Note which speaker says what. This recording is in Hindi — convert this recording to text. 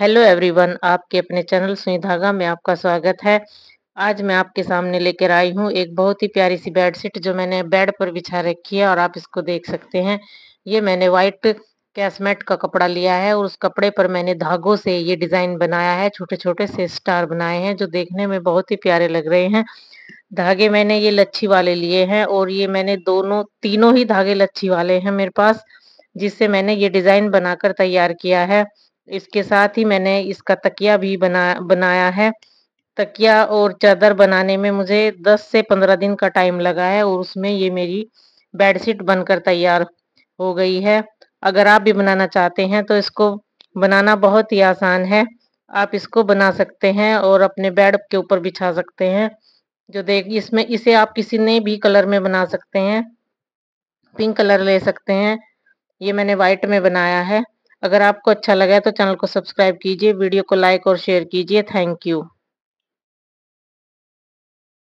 Speaker 1: हेलो एवरीवन आपके अपने चैनल सुई धागा में आपका स्वागत है आज मैं आपके सामने लेकर आई हूँ एक बहुत ही प्यारी सी बेडशीट जो मैंने बेड पर बिछा रखी है और आप इसको देख सकते हैं ये मैंने व्हाइट कैसमेट का कपड़ा लिया है और उस कपड़े पर मैंने धागों से ये डिज़ाइन बनाया है छोटे छोटे से स्टार बनाए हैं जो देखने में बहुत ही प्यारे लग रहे हैं धागे मैंने ये लच्छी वाले लिए हैं और ये मैंने दोनों तीनों ही धागे लच्छी वाले हैं मेरे पास जिससे मैंने ये डिज़ाइन बनाकर तैयार किया है इसके साथ ही मैंने इसका तकिया भी बना बनाया है तकिया और चादर बनाने में मुझे 10 से 15 दिन का टाइम लगा है और उसमें ये मेरी बेडशीट बनकर तैयार हो गई है अगर आप भी बनाना चाहते हैं तो इसको बनाना बहुत ही आसान है आप इसको बना सकते हैं और अपने बेड के ऊपर बिछा सकते हैं जो देख इसमें इसे आप किसी ने भी कलर में बना सकते हैं पिंक कलर ले सकते हैं ये मैंने वाइट में बनाया है अगर आपको अच्छा लगा है तो चैनल को सब्सक्राइब कीजिए वीडियो को लाइक और शेयर कीजिए थैंक यू